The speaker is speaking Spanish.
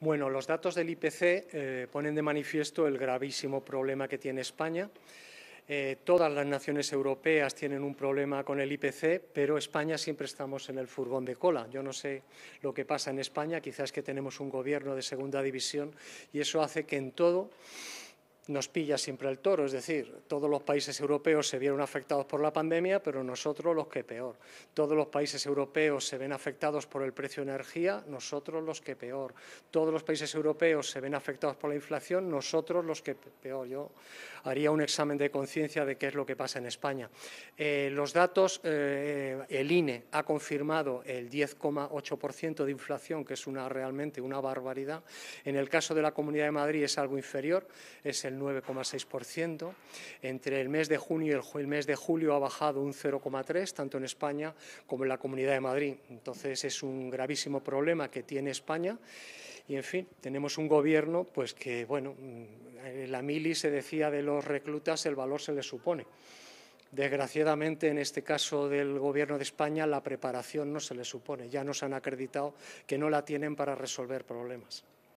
Bueno, los datos del IPC eh, ponen de manifiesto el gravísimo problema que tiene España. Eh, todas las naciones europeas tienen un problema con el IPC, pero España siempre estamos en el furgón de cola. Yo no sé lo que pasa en España, quizás que tenemos un gobierno de segunda división y eso hace que en todo nos pilla siempre el toro, es decir, todos los países europeos se vieron afectados por la pandemia, pero nosotros los que peor. Todos los países europeos se ven afectados por el precio de energía, nosotros los que peor. Todos los países europeos se ven afectados por la inflación, nosotros los que peor. Yo haría un examen de conciencia de qué es lo que pasa en España. Eh, los datos, eh, el INE ha confirmado el 10,8% de inflación, que es una realmente una barbaridad. En el caso de la Comunidad de Madrid es algo inferior, es el 9,6%. Entre el mes de junio y el, mes de julio ha bajado un 0,3%, tanto en España como en la Comunidad de Madrid. Entonces, es un gravísimo problema que tiene España. Y, en fin, tenemos un gobierno pues que, bueno, mm, la mili se decía de los reclutas, el valor se les supone. Desgraciadamente, en este caso del Gobierno de España, la preparación no se le supone. Ya nos han acreditado que no la tienen para resolver problemas.